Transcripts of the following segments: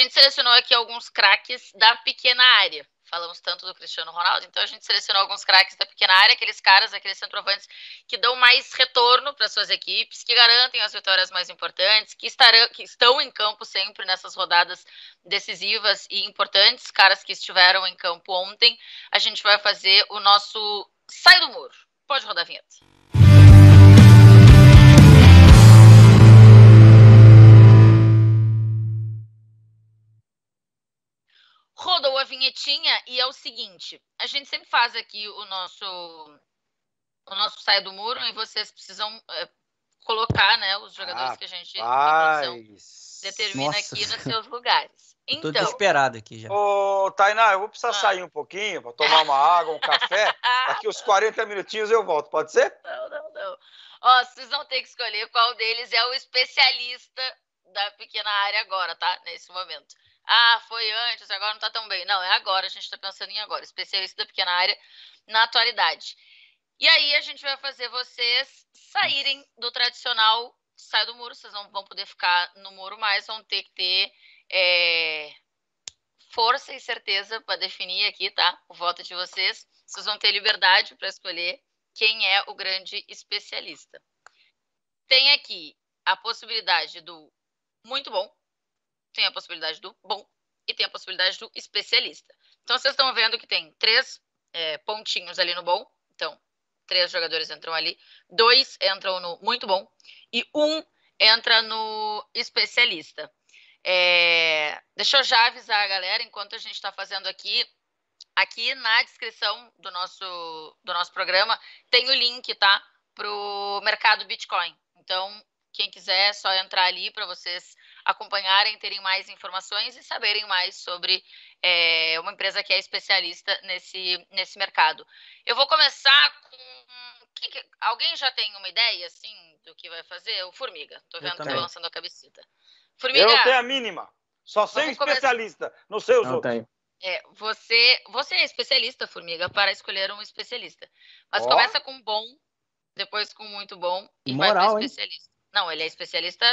gente selecionou aqui alguns craques da pequena área. Falamos tanto do Cristiano Ronaldo, então a gente selecionou alguns craques da pequena área, aqueles caras, aqueles centroavantes que dão mais retorno para suas equipes, que garantem as vitórias mais importantes, que, estarão, que estão em campo sempre nessas rodadas decisivas e importantes, caras que estiveram em campo ontem. A gente vai fazer o nosso Sai do Muro. Pode rodar a vinheta. Rodou a vinhetinha e é o seguinte: a gente sempre faz aqui o nosso o nosso saia do muro e vocês precisam é, colocar, né, os jogadores ah, que a gente determina Nossa. aqui nos seus lugares. Então, Tô desesperado aqui já. Ô, Tainá, eu vou precisar ah. sair um pouquinho para tomar uma água, um café. Daqui uns 40 minutinhos eu volto, pode ser? Não, não, não. Ó, vocês vão ter que escolher qual deles é o especialista da pequena área agora, tá? Nesse momento ah, foi antes, agora não tá tão bem. Não, é agora, a gente tá pensando em agora. Especialista da pequena área na atualidade. E aí a gente vai fazer vocês saírem do tradicional sai do muro, vocês não vão poder ficar no muro mais, vão ter que ter é, força e certeza para definir aqui, tá? O voto de vocês. Vocês vão ter liberdade para escolher quem é o grande especialista. Tem aqui a possibilidade do muito bom, tem a possibilidade do bom e tem a possibilidade do especialista. Então, vocês estão vendo que tem três é, pontinhos ali no bom. Então, três jogadores entram ali, dois entram no muito bom e um entra no especialista. É, deixa eu já avisar a galera, enquanto a gente está fazendo aqui, aqui na descrição do nosso, do nosso programa tem o link, tá? Para o mercado Bitcoin. Então, quem quiser, é só entrar ali para vocês acompanharem, terem mais informações e saberem mais sobre é, uma empresa que é especialista nesse, nesse mercado. Eu vou começar com. que, alguém já tem uma ideia, assim, do que vai fazer? O Formiga. Estou vendo que tá lançando a cabecita. Formiga. Eu tenho a mínima. Só sei especialista. Começar... Não sei os Não outros. Tenho. É, você, você é especialista, Formiga, para escolher um especialista. Mas oh. começa com bom, depois com muito bom e Moral, vai para especialista. Não, ele é especialista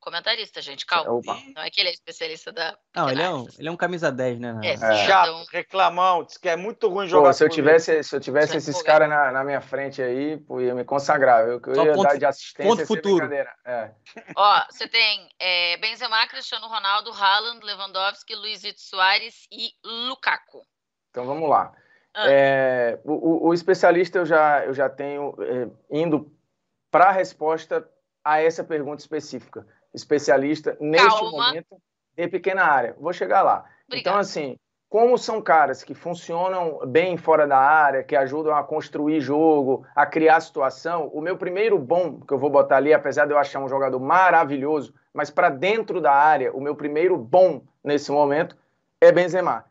comentarista, gente, calma. Opa. Não é que ele é especialista da. Não, ele é, um, assim. ele é um camisa 10, né? É, é. Chato, então- reclamão, diz que é muito ruim jogar. Pô, se eu tivesse, se eu tivesse esses caras na, na, minha frente aí, pô, ia me consagrar. Eu, eu ia ponto, dar de assistência. Ponto futuro. É. Ó, você tem é, Benzema, Cristiano Ronaldo, Haaland, Lewandowski, Luizito Soares e Lukaku. Então vamos lá. Ah. É, o, o, especialista eu já, eu já tenho é, indo para a resposta a essa pergunta específica. Especialista neste Calma. momento em pequena área. Vou chegar lá. Obrigada. Então, assim, como são caras que funcionam bem fora da área, que ajudam a construir jogo, a criar situação, o meu primeiro bom que eu vou botar ali, apesar de eu achar um jogador maravilhoso, mas para dentro da área, o meu primeiro bom nesse momento é Benzema.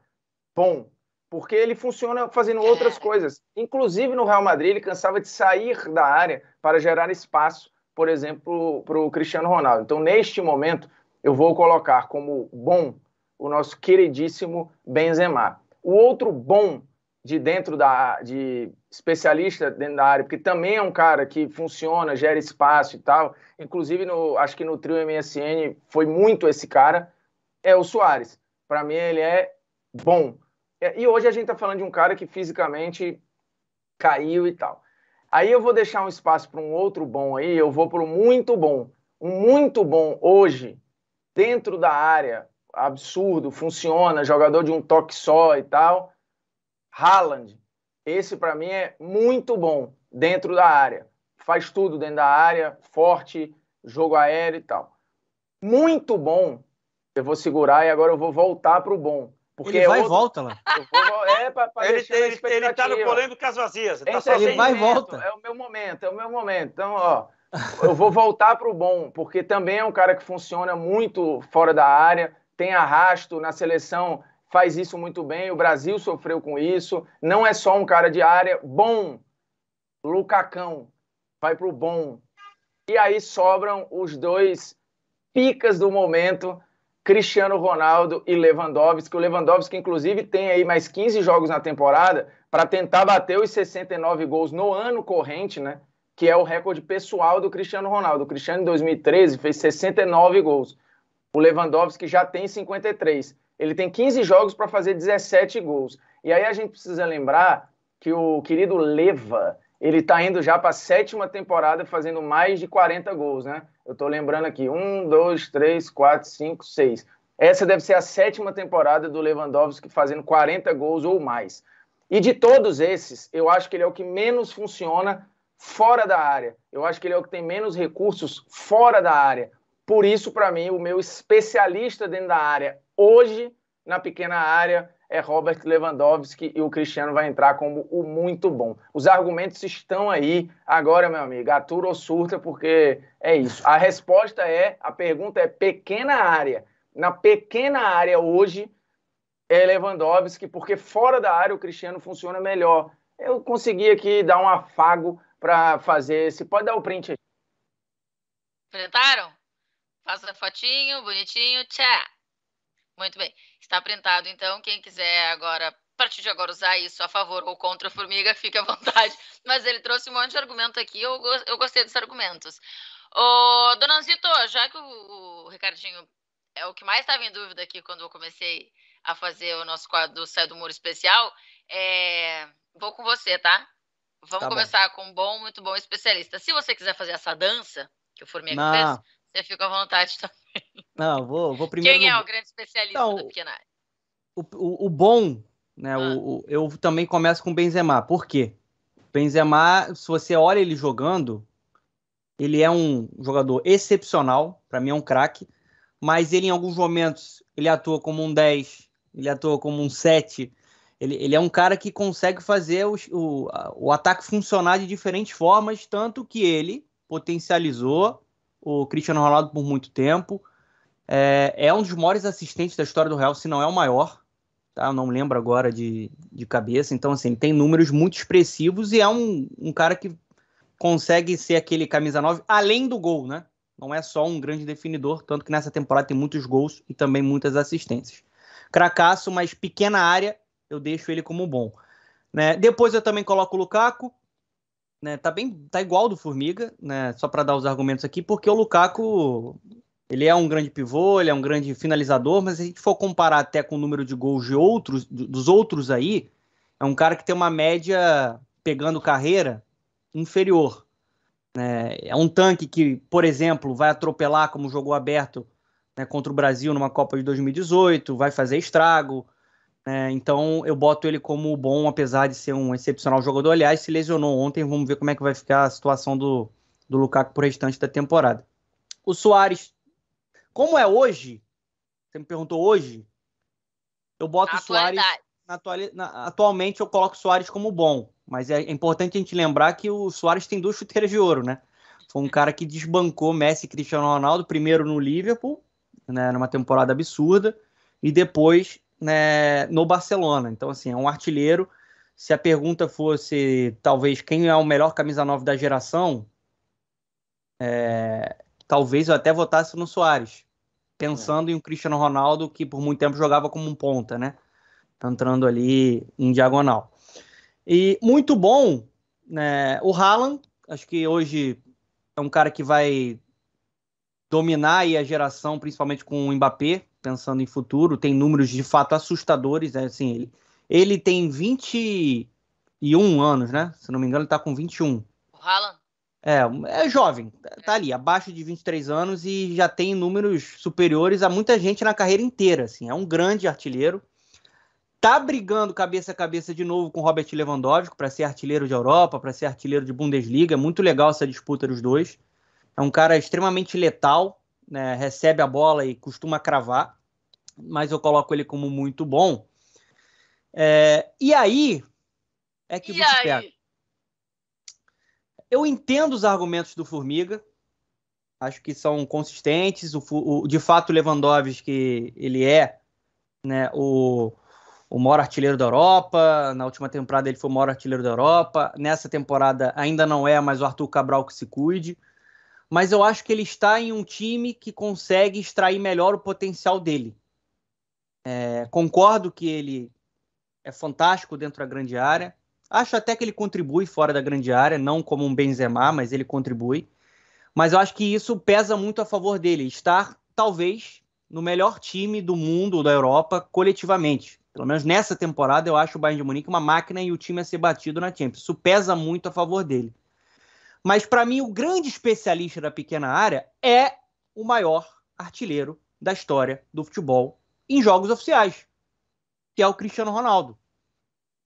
Bom, porque ele funciona fazendo outras é. coisas. Inclusive no Real Madrid, ele cansava de sair da área para gerar espaço por exemplo, para o Cristiano Ronaldo. Então, neste momento, eu vou colocar como bom o nosso queridíssimo Benzema. O outro bom de dentro da de especialista dentro da área, porque também é um cara que funciona, gera espaço e tal. Inclusive no acho que no trio MSN foi muito esse cara é o Soares. Para mim ele é bom. E hoje a gente está falando de um cara que fisicamente caiu e tal. Aí eu vou deixar um espaço para um outro bom aí, eu vou para o muito bom. Um muito bom hoje, dentro da área, absurdo, funciona, jogador de um toque só e tal. Haaland, esse para mim é muito bom dentro da área. Faz tudo dentro da área, forte, jogo aéreo e tal. Muito bom, eu vou segurar e agora eu vou voltar para o bom. Porque Ele é vai é outro... e volta lá. Eu vou é, pra, pra ele, ele, ele tá no polêmicas vazias. Ele, tá ele é vai e volta. É o meu momento, é o meu momento. Então, ó, eu vou voltar pro bom, porque também é um cara que funciona muito fora da área, tem arrasto na seleção, faz isso muito bem. O Brasil sofreu com isso. Não é só um cara de área. Bom, Lucacão, vai pro bom. E aí sobram os dois picas do momento Cristiano Ronaldo e Lewandowski. O Lewandowski, inclusive, tem aí mais 15 jogos na temporada para tentar bater os 69 gols no ano corrente, né? Que é o recorde pessoal do Cristiano Ronaldo. O Cristiano, em 2013, fez 69 gols. O Lewandowski já tem 53. Ele tem 15 jogos para fazer 17 gols. E aí a gente precisa lembrar que o querido Leva, ele está indo já para a sétima temporada fazendo mais de 40 gols, né? Eu estou lembrando aqui, um, dois, três, quatro, cinco, seis. Essa deve ser a sétima temporada do Lewandowski fazendo 40 gols ou mais. E de todos esses, eu acho que ele é o que menos funciona fora da área. Eu acho que ele é o que tem menos recursos fora da área. Por isso, para mim, o meu especialista dentro da área hoje, na pequena área, é Robert Lewandowski e o Cristiano vai entrar como o muito bom. Os argumentos estão aí. Agora, meu amigo, atura ou surta, porque é isso. A resposta é, a pergunta é pequena área. Na pequena área hoje é Lewandowski, porque fora da área o Cristiano funciona melhor. Eu consegui aqui dar um afago para fazer esse. Pode dar o print aí. Enfrentaram? Faça a fotinho, bonitinho, tchau. Muito bem. Está printado, então. Quem quiser agora, a partir de agora, usar isso a favor ou contra a formiga, fique à vontade. Mas ele trouxe um monte de argumento aqui, eu, eu gostei dos argumentos. Ô, dona Anzito, já que o, o Ricardinho é o que mais estava em dúvida aqui quando eu comecei a fazer o nosso quadro do Céu do Muro especial, é... vou com você, tá? Vamos tá começar bom. com um bom, muito bom especialista. Se você quiser fazer essa dança que o Formiga fez, você fica à vontade também. Não, vou, vou primeiro. Quem é o grande especialista então, da pequena área? O, o, o bom, né? Ah. O, o, eu também começo com o Benzema. Por quê? Benzema, se você olha ele jogando, ele é um jogador excepcional, para mim é um craque, mas ele em alguns momentos ele atua como um 10, ele atua como um 7. Ele, ele é um cara que consegue fazer o, o ataque funcionar de diferentes formas, tanto que ele potencializou o Cristiano Ronaldo por muito tempo. É, é um dos maiores assistentes da história do Real, se não é o maior. Tá? Eu não lembro agora de, de cabeça. Então, assim, tem números muito expressivos e é um, um cara que consegue ser aquele camisa 9 além do gol, né? Não é só um grande definidor, tanto que nessa temporada tem muitos gols e também muitas assistências. Cracasso, mas pequena área, eu deixo ele como bom. Né? Depois eu também coloco o Lukaku, né, tá bem, tá igual do Formiga, né, só para dar os argumentos aqui, porque o Lukaku, ele é um grande pivô, ele é um grande finalizador, mas se a gente for comparar até com o número de gols de outros, dos outros aí, é um cara que tem uma média pegando carreira inferior. Né? É um tanque que, por exemplo, vai atropelar como jogou aberto né, contra o Brasil numa Copa de 2018, vai fazer estrago, é, então eu boto ele como bom, apesar de ser um excepcional jogador. Aliás, se lesionou ontem, vamos ver como é que vai ficar a situação do, do Lukaku pro restante da temporada. O Soares, como é hoje? Você me perguntou hoje? Eu boto o Soares. Na atuali, na, atualmente eu coloco o Soares como bom, mas é, é importante a gente lembrar que o Soares tem duas chuteiras de ouro, né? Foi um cara que desbancou Messi e Cristiano Ronaldo, primeiro no Liverpool, né, numa temporada absurda, e depois né, no Barcelona. Então, assim, é um artilheiro. Se a pergunta fosse, talvez, quem é o melhor camisa 9 da geração, é, talvez eu até votasse no Soares, pensando é. em um Cristiano Ronaldo que por muito tempo jogava como um ponta, né? Entrando ali em diagonal. E muito bom, né? O Haaland, acho que hoje é um cara que vai dominar aí a geração, principalmente com o Mbappé, pensando em futuro, tem números de fato assustadores, né? assim, ele, ele tem 21 anos, né? Se não me engano, ele está com 21. O Haaland? É, é jovem, tá, é. tá ali, abaixo de 23 anos e já tem números superiores a muita gente na carreira inteira, assim, é um grande artilheiro. Tá brigando cabeça a cabeça de novo com Robert Lewandowski para ser artilheiro de Europa, para ser artilheiro de Bundesliga, é muito legal essa disputa dos dois. É um cara extremamente letal, né, recebe a bola e costuma cravar, mas eu coloco ele como muito bom. É, e aí é que você pega. Eu entendo os argumentos do Formiga, acho que são consistentes. O, o de fato, o Lewandowski, ele é né, o, o maior artilheiro da Europa. Na última temporada, ele foi o maior artilheiro da Europa. Nessa temporada, ainda não é, mas o Arthur Cabral que se cuide mas eu acho que ele está em um time que consegue extrair melhor o potencial dele. É, concordo que ele é fantástico dentro da grande área. Acho até que ele contribui fora da grande área, não como um Benzema, mas ele contribui. Mas eu acho que isso pesa muito a favor dele, estar talvez no melhor time do mundo ou da Europa coletivamente. Pelo menos nessa temporada eu acho o Bayern de Munique uma máquina e o time a ser batido na Champions. Isso pesa muito a favor dele. Mas para mim, o grande especialista da pequena área é o maior artilheiro da história do futebol em jogos oficiais, que é o Cristiano Ronaldo.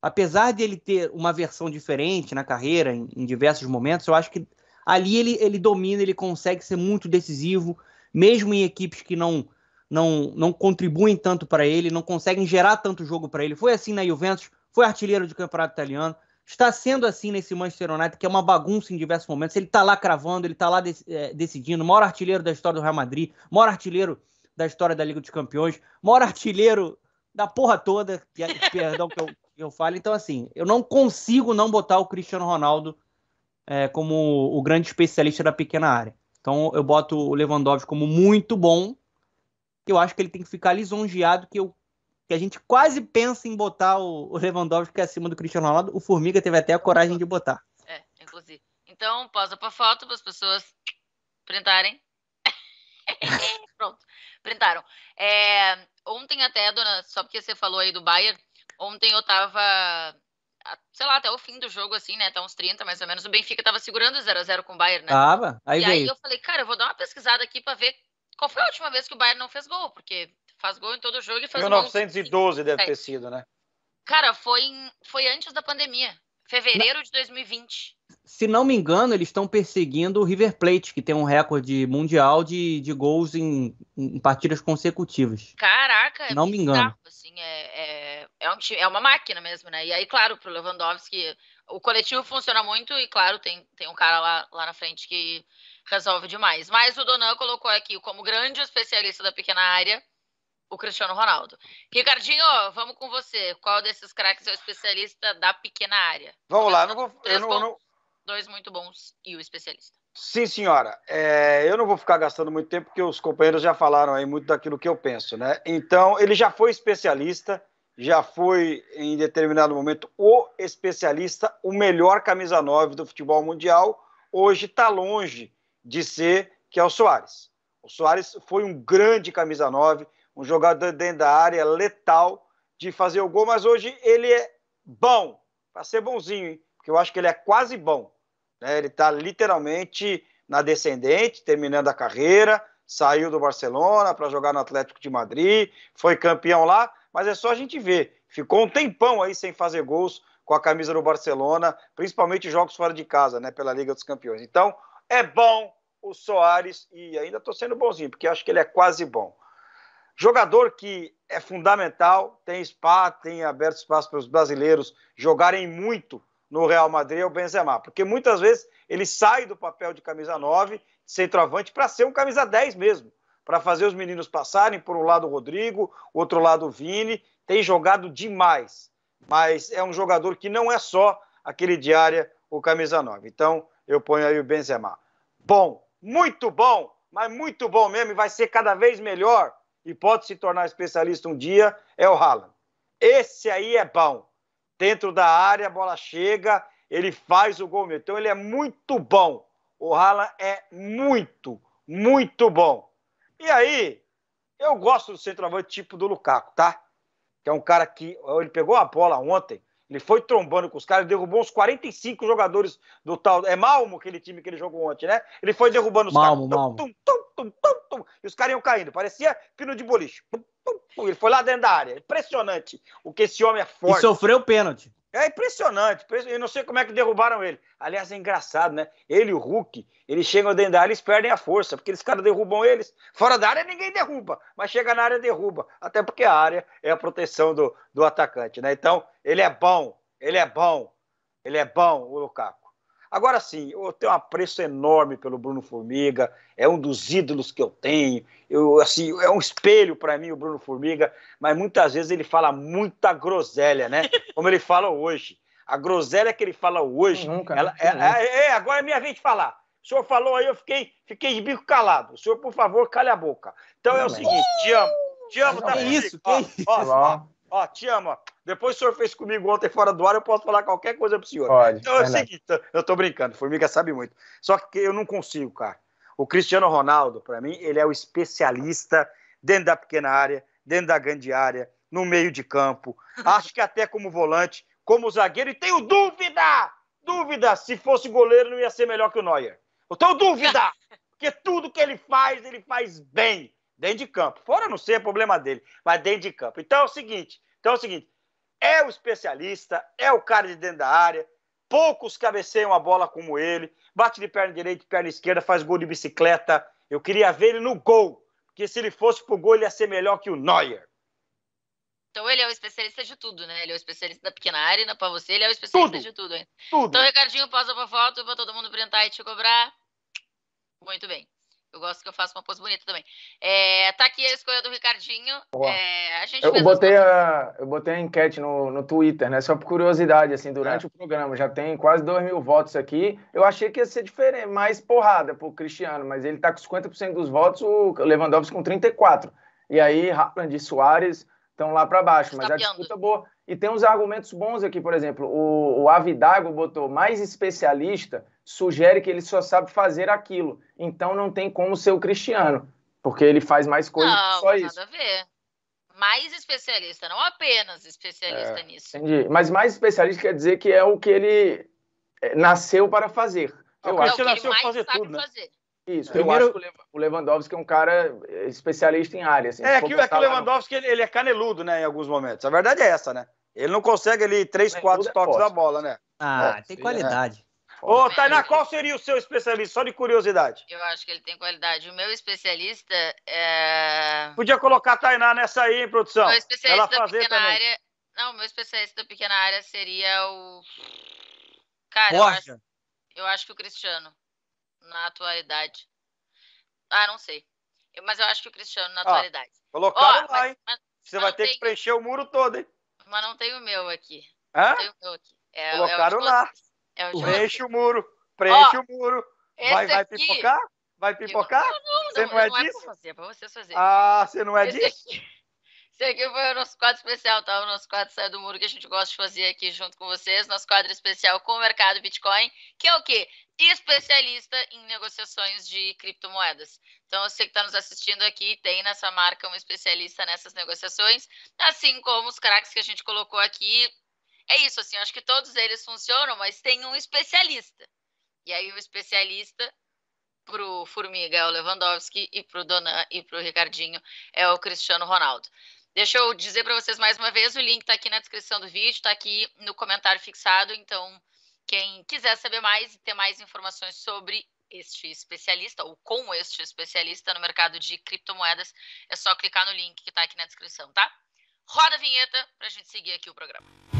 Apesar de ele ter uma versão diferente na carreira, em, em diversos momentos, eu acho que ali ele, ele domina, ele consegue ser muito decisivo, mesmo em equipes que não não, não contribuem tanto para ele, não conseguem gerar tanto jogo para ele. Foi assim na Juventus, foi artilheiro de campeonato italiano, está sendo assim nesse Manchester United, que é uma bagunça em diversos momentos. Ele está lá cravando, ele está lá dec é, decidindo. Maior artilheiro da história do Real Madrid, maior artilheiro da história da Liga dos Campeões, maior artilheiro da porra toda, que, é, perdão que eu, eu falo. Então, assim, eu não consigo não botar o Cristiano Ronaldo é, como o grande especialista da pequena área. Então, eu boto o Lewandowski como muito bom. Eu acho que ele tem que ficar lisonjeado que eu que a gente quase pensa em botar o, o Lewandowski é acima do Cristiano Ronaldo, o Formiga teve até a coragem de botar. É, inclusive. Então, pausa para foto para as pessoas printarem. Pronto, printaram. É, ontem até, dona, só porque você falou aí do Bayern, ontem eu tava, sei lá, até o fim do jogo, assim, né? Até tá uns 30, mais ou menos. O Benfica tava segurando 0 a 0 com o Bayern, né? Tava. Aí e veio. aí eu falei, cara, eu vou dar uma pesquisada aqui para ver qual foi a última vez que o Bayern não fez gol, porque Faz gol em todo jogo e faz 1912 um deve é. ter sido, né? Cara, foi, em, foi antes da pandemia. Fevereiro Na... de 2020. Se não me engano, eles estão perseguindo o River Plate, que tem um recorde mundial de, de gols em, em partidas consecutivas. Caraca, é não é me engano. Carro, assim, é, é, é, um time, é uma máquina mesmo, né? E aí, claro, pro Lewandowski, o coletivo funciona muito e, claro, tem, tem um cara lá, lá na frente que resolve demais. Mas o Donan colocou aqui como grande especialista da pequena área o Cristiano Ronaldo. Ricardinho, vamos com você. Qual desses craques é o especialista da pequena área? Vamos lá. Não vou, eu não, bons, não... Dois muito bons e o especialista. Sim, senhora. É, eu não vou ficar gastando muito tempo, porque os companheiros já falaram aí muito daquilo que eu penso, né? Então, ele já foi especialista, já foi, em determinado momento, o especialista, o melhor camisa 9 do futebol mundial. Hoje está longe de ser que é o Soares. O Soares foi um grande camisa 9, um jogador dentro da área letal de fazer o gol, mas hoje ele é bom, para ser bonzinho, hein? porque eu acho que ele é quase bom. Né? Ele está literalmente na descendente, terminando a carreira, saiu do Barcelona para jogar no Atlético de Madrid, foi campeão lá, mas é só a gente ver. Ficou um tempão aí sem fazer gols com a camisa do Barcelona, principalmente jogos fora de casa, né, pela Liga dos Campeões. Então, é bom o Soares e ainda estou sendo bonzinho, porque acho que ele é quase bom. Jogador que é fundamental, tem espaço, tem aberto espaço para os brasileiros jogarem muito no Real Madrid é o Benzema, porque muitas vezes ele sai do papel de camisa 9, de centroavante, para ser um camisa 10 mesmo, para fazer os meninos passarem, por um lado o Rodrigo, outro lado o Vini, tem jogado demais, mas é um jogador que não é só aquele diária o camisa 9, então eu ponho aí o Benzema. Bom, muito bom, mas muito bom mesmo, e vai ser cada vez melhor e pode se tornar especialista um dia é o Haaland. Esse aí é bom. Dentro da área, a bola chega, ele faz o gol. Então ele é muito bom. O Haaland é muito, muito bom. E aí, eu gosto do centroavante tipo do Lukaku, tá? Que é um cara que ele pegou a bola ontem ele foi trombando com os caras, derrubou uns 45 jogadores do tal. É Malmo aquele time que ele jogou ontem, né? Ele foi derrubando os Malmo, caras. Malmo. Tum, tum, tum, e os caras iam caindo. Parecia pino de boliche. Ele foi lá dentro da área. Impressionante o que esse homem é forte. E sofreu pênalti. É impressionante. Eu não sei como é que derrubaram ele. Aliás, é engraçado, né? Ele e o Hulk, eles chegam dentro da área eles perdem a força, porque eles caras derrubam eles. Fora da área ninguém derruba, mas chega na área derruba. Até porque a área é a proteção do, do atacante, né? Então, ele é bom, ele é bom, ele é bom, o Lukaku. Agora sim, eu tenho um apreço enorme pelo Bruno Formiga, é um dos ídolos que eu tenho. Eu assim, é um espelho para mim o Bruno Formiga, mas muitas vezes ele fala muita groselha, né? Como ele fala hoje. A groselha que ele fala hoje, nunca, ela, né? é, é, nunca. é, é, agora é minha vez de falar. O senhor falou aí, eu fiquei, fiquei de bico calado. O senhor, por favor, calha a boca. Então Não, é o seguinte, te amo. Te amo, tá? É isso, ó, ó, ó, ó, te amo, depois o senhor fez comigo ontem fora do ar, eu posso falar qualquer coisa pro senhor. Pode, então é o seguinte, eu tô brincando, Formiga sabe muito. Só que eu não consigo, cara. O Cristiano Ronaldo, para mim, ele é o especialista dentro da pequena área, dentro da grande área, no meio de campo. Acho que até como volante, como zagueiro, e tenho dúvida! Dúvida! Se fosse goleiro, não ia ser melhor que o Neuer. Eu tenho dúvida! Porque tudo que ele faz, ele faz bem. Dentro de campo. Fora não ser é problema dele, mas dentro de campo. Então é o seguinte: então é o seguinte é o especialista, é o cara de dentro da área. Poucos cabeceiam a bola como ele. Bate de perna direita, perna esquerda, faz gol de bicicleta. Eu queria ver ele no gol, porque se ele fosse pro gol, ele ia ser melhor que o Neuer. Então ele é o especialista de tudo, né? Ele é o especialista da pequena área, né? para você ele é o especialista tudo. de tudo, hein? Tudo. Então, Ricardinho, pausa pra foto para todo mundo printar e te cobrar. Muito bem. Eu gosto que eu faça uma pose bonita também. É, tá aqui a escolha do Ricardinho. É, a gente eu, botei a, eu botei a enquete no, no Twitter, né? Só por curiosidade, assim, durante é. o programa. Já tem quase 2 mil votos aqui. Eu achei que ia ser diferente, mais porrada pro Cristiano, mas ele tá com 50% dos votos, o Lewandowski com 34%. E aí, Rapland e Soares estão lá para baixo. Tá mas a disputa boa e tem uns argumentos bons aqui, por exemplo, o, o Avidago botou mais especialista, sugere que ele só sabe fazer aquilo, então não tem como ser o Cristiano, porque ele faz mais coisas que só nada isso. Nada a ver. Mais especialista, não apenas especialista é, nisso. Entendi. Mas mais especialista quer dizer que é o que ele eh, nasceu para fazer. É, Eu é, acho que ele nasceu para fazer tudo, né? Fazer. Isso, Primeiro... eu acho que o Lewandowski é um cara eh, especialista em área. Assim, é, que, é que o Lewandowski no... ele, é caneludo, né, em alguns momentos. A verdade é essa, né? Ele não consegue ali três, quatro é toques da bola, né? Ah, tem é. qualidade. Né? Ô, Tainá, qual seria o seu especialista? Só de curiosidade. Eu acho que ele tem qualidade. O meu especialista é. Podia colocar a Tainá nessa aí, hein, produção? Meu especialista Ela fazer da pequena também. área. Não, meu especialista da pequena área seria o. Cara, eu acho... eu acho que o Cristiano na atualidade. Ah, não sei. Eu, mas eu acho que o Cristiano na ah, atualidade. Colocaram oh, lá, mas, hein? Mas, Você vai ter tem... que preencher o muro todo, hein? Mas não tem o meu aqui. Hã? Não tem o meu aqui. É, Colocaram é lá. É o é preenche o muro. Preenche oh, o muro. Vai, vai aqui... pipocar? Vai pipocar? não, não, não, você não, é disso? É é pra você fazer. É ah, você não é esse disso? Aqui... Esse aqui foi o nosso quadro especial, tá? O nosso quadro Sai do Muro que a gente gosta de fazer aqui junto com vocês. Nosso quadro especial com o mercado Bitcoin, que é o quê? Especialista em negociações de criptomoedas. Então, você que está nos assistindo aqui tem nessa marca um especialista nessas negociações, assim como os craques que a gente colocou aqui. É isso, assim, acho que todos eles funcionam, mas tem um especialista. E aí, o especialista para o Formiga é o Lewandowski e para o Donan e para o Ricardinho é o Cristiano Ronaldo. Deixa eu dizer para vocês mais uma vez, o link está aqui na descrição do vídeo, está aqui no comentário fixado, então quem quiser saber mais e ter mais informações sobre este especialista ou com este especialista no mercado de criptomoedas, é só clicar no link que está aqui na descrição, tá? Roda a vinheta para a gente seguir aqui o programa.